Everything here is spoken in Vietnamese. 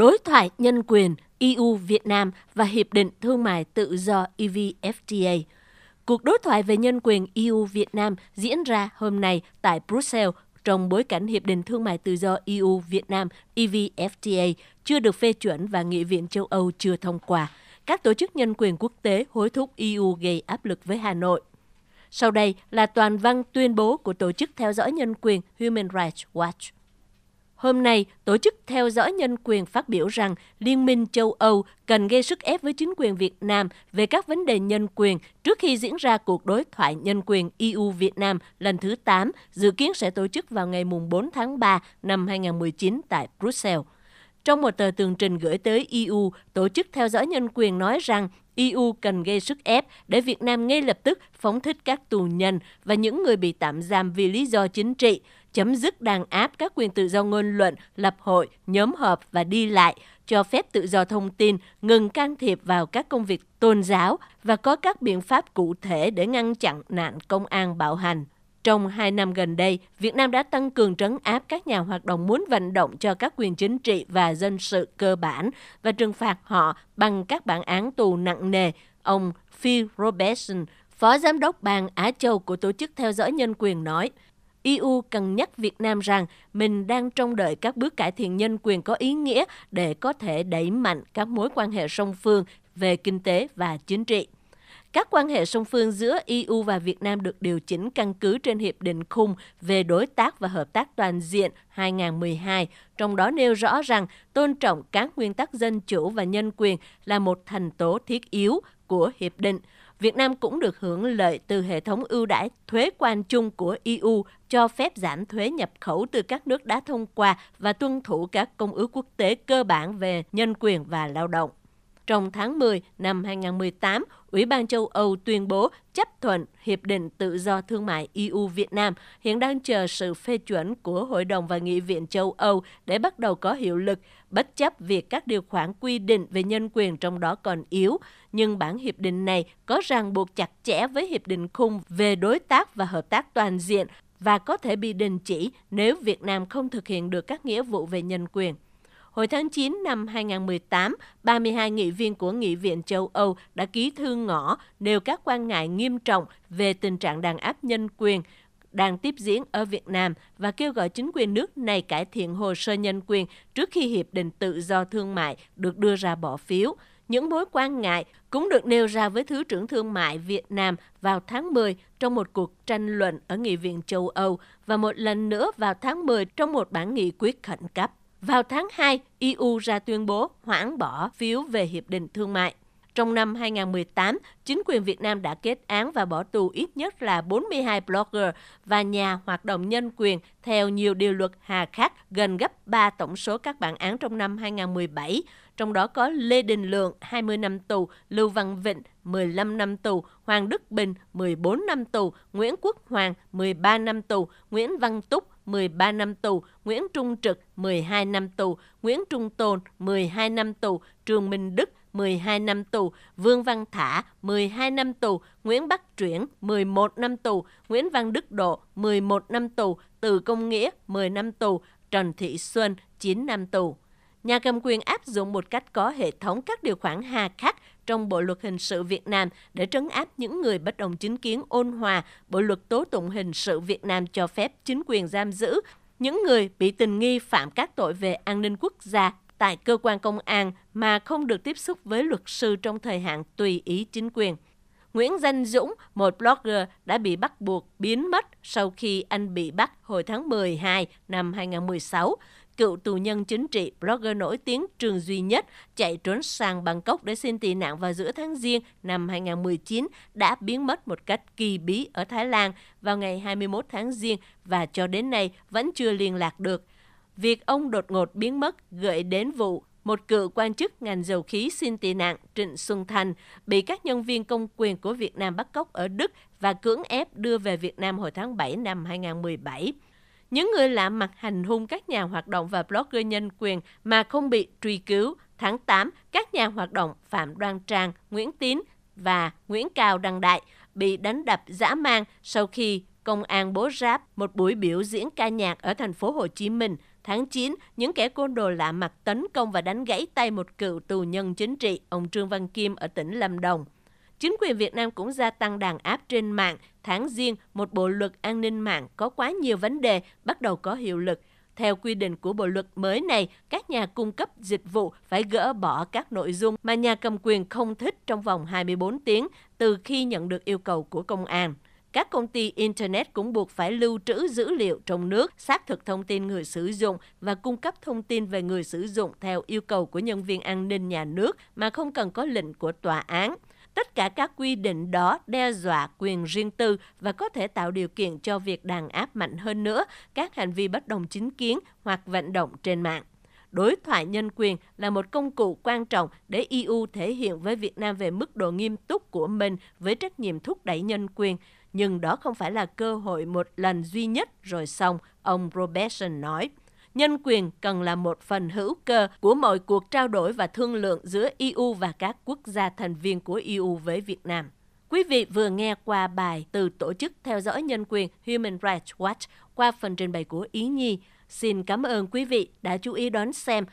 đối thoại nhân quyền EU Việt Nam và Hiệp định Thương mại Tự do EVFTA. Cuộc đối thoại về nhân quyền EU Việt Nam diễn ra hôm nay tại Brussels trong bối cảnh Hiệp định Thương mại Tự do EU Việt Nam EVFTA chưa được phê chuẩn và Nghị viện châu Âu chưa thông qua. Các tổ chức nhân quyền quốc tế hối thúc EU gây áp lực với Hà Nội. Sau đây là toàn văn tuyên bố của Tổ chức Theo dõi Nhân quyền Human Rights Watch. Hôm nay, tổ chức theo dõi nhân quyền phát biểu rằng Liên minh châu Âu cần gây sức ép với chính quyền Việt Nam về các vấn đề nhân quyền trước khi diễn ra cuộc đối thoại nhân quyền EU Việt Nam lần thứ 8, dự kiến sẽ tổ chức vào ngày 4 tháng 3 năm 2019 tại Brussels. Trong một tờ tường trình gửi tới EU, Tổ chức Theo dõi Nhân quyền nói rằng EU cần gây sức ép để Việt Nam ngay lập tức phóng thích các tù nhân và những người bị tạm giam vì lý do chính trị, chấm dứt đàn áp các quyền tự do ngôn luận, lập hội, nhóm họp và đi lại, cho phép tự do thông tin, ngừng can thiệp vào các công việc tôn giáo và có các biện pháp cụ thể để ngăn chặn nạn công an bạo hành. Trong hai năm gần đây, Việt Nam đã tăng cường trấn áp các nhà hoạt động muốn vận động cho các quyền chính trị và dân sự cơ bản và trừng phạt họ bằng các bản án tù nặng nề. Ông Phil Robertson, Phó Giám đốc bang Á Châu của Tổ chức Theo dõi Nhân quyền nói, EU cần nhắc Việt Nam rằng mình đang trông đợi các bước cải thiện nhân quyền có ý nghĩa để có thể đẩy mạnh các mối quan hệ song phương về kinh tế và chính trị. Các quan hệ song phương giữa EU và Việt Nam được điều chỉnh căn cứ trên Hiệp định khung về đối tác và hợp tác toàn diện 2012, trong đó nêu rõ rằng tôn trọng các nguyên tắc dân chủ và nhân quyền là một thành tố thiết yếu của Hiệp định – Việt Nam cũng được hưởng lợi từ hệ thống ưu đãi thuế quan chung của EU cho phép giảm thuế nhập khẩu từ các nước đã thông qua và tuân thủ các công ước quốc tế cơ bản về nhân quyền và lao động. Trong tháng 10 năm 2018, Ủy ban châu Âu tuyên bố chấp thuận Hiệp định Tự do Thương mại EU Việt Nam hiện đang chờ sự phê chuẩn của Hội đồng và Nghị viện châu Âu để bắt đầu có hiệu lực, bất chấp việc các điều khoản quy định về nhân quyền trong đó còn yếu. Nhưng bản hiệp định này có ràng buộc chặt chẽ với Hiệp định khung về đối tác và hợp tác toàn diện và có thể bị đình chỉ nếu Việt Nam không thực hiện được các nghĩa vụ về nhân quyền. Hồi tháng 9 năm 2018, 32 nghị viên của Nghị viện châu Âu đã ký thư ngõ nêu các quan ngại nghiêm trọng về tình trạng đàn áp nhân quyền đang tiếp diễn ở Việt Nam và kêu gọi chính quyền nước này cải thiện hồ sơ nhân quyền trước khi Hiệp định Tự do Thương mại được đưa ra bỏ phiếu. Những mối quan ngại cũng được nêu ra với Thứ trưởng Thương mại Việt Nam vào tháng 10 trong một cuộc tranh luận ở Nghị viện châu Âu và một lần nữa vào tháng 10 trong một bản nghị quyết khẩn cấp. Vào tháng 2, EU ra tuyên bố hoãn bỏ phiếu về hiệp định thương mại. Trong năm 2018, chính quyền Việt Nam đã kết án và bỏ tù ít nhất là 42 blogger và nhà hoạt động nhân quyền theo nhiều điều luật hà khắc gần gấp 3 tổng số các bản án trong năm 2017, trong đó có Lê Đình Lượng 20 năm tù, Lưu Văn Vịnh 15 năm tù, Hoàng Đức Bình 14 năm tù, Nguyễn Quốc Hoàng 13 năm tù, Nguyễn Văn Túc 13 năm tù, Nguyễn Trung Trực 12 năm tù, Nguyễn Trung Tồn 12 năm tù, Trường Minh Đức 12 năm tù, Vương Văn Thả 12 năm tù, Nguyễn Bắc Chuyển 11 năm tù, Nguyễn Văn Đức Độ 11 năm tù, Từ Công Nghĩa 10 năm tù, Trần Thị Xuân 9 năm tù nhà cầm quyền áp dụng một cách có hệ thống các điều khoản hà khắc trong Bộ luật hình sự Việt Nam để trấn áp những người bất đồng chính kiến ôn hòa. Bộ luật tố tụng hình sự Việt Nam cho phép chính quyền giam giữ những người bị tình nghi phạm các tội về an ninh quốc gia tại cơ quan công an mà không được tiếp xúc với luật sư trong thời hạn tùy ý chính quyền. Nguyễn Danh Dũng, một blogger, đã bị bắt buộc biến mất sau khi anh bị bắt hồi tháng 12 năm 2016 cựu tù nhân chính trị, blogger nổi tiếng Trường Duy Nhất chạy trốn sang Bangkok để xin tị nạn vào giữa tháng Giêng năm 2019 đã biến mất một cách kỳ bí ở Thái Lan vào ngày 21 tháng Giêng và cho đến nay vẫn chưa liên lạc được. Việc ông đột ngột biến mất gợi đến vụ một cựu quan chức ngành dầu khí xin tị nạn Trịnh Xuân Thành bị các nhân viên công quyền của Việt Nam bắt cóc ở Đức và cưỡng ép đưa về Việt Nam hồi tháng 7 năm 2017. Những người lạ mặt hành hung các nhà hoạt động và blogger nhân quyền mà không bị truy cứu. Tháng 8, các nhà hoạt động Phạm Đoan Trang, Nguyễn Tín và Nguyễn Cao Đăng Đại bị đánh đập dã man sau khi công an bố ráp một buổi biểu diễn ca nhạc ở thành phố Hồ Chí Minh. Tháng 9, những kẻ côn đồ lạ mặt tấn công và đánh gãy tay một cựu tù nhân chính trị, ông Trương Văn Kim ở tỉnh Lâm Đồng. Chính quyền Việt Nam cũng gia tăng đàn áp trên mạng. Tháng riêng, một bộ luật an ninh mạng có quá nhiều vấn đề bắt đầu có hiệu lực. Theo quy định của bộ luật mới này, các nhà cung cấp dịch vụ phải gỡ bỏ các nội dung mà nhà cầm quyền không thích trong vòng 24 tiếng từ khi nhận được yêu cầu của công an. Các công ty Internet cũng buộc phải lưu trữ dữ liệu trong nước, xác thực thông tin người sử dụng và cung cấp thông tin về người sử dụng theo yêu cầu của nhân viên an ninh nhà nước mà không cần có lệnh của tòa án. Tất cả các quy định đó đe dọa quyền riêng tư và có thể tạo điều kiện cho việc đàn áp mạnh hơn nữa các hành vi bất đồng chính kiến hoặc vận động trên mạng đối thoại nhân quyền là một công cụ quan trọng để EU thể hiện với Việt Nam về mức độ nghiêm túc của mình với trách nhiệm thúc đẩy nhân quyền. Nhưng đó không phải là cơ hội một lần duy nhất rồi xong, ông Robertson nói nhân quyền cần là một phần hữu cơ của mọi cuộc trao đổi và thương lượng giữa EU và các quốc gia thành viên của EU với Việt Nam. Quý vị vừa nghe qua bài từ Tổ chức Theo dõi Nhân quyền Human Rights Watch qua phần trình bày của Ý Nhi. Xin cảm ơn quý vị đã chú ý đón xem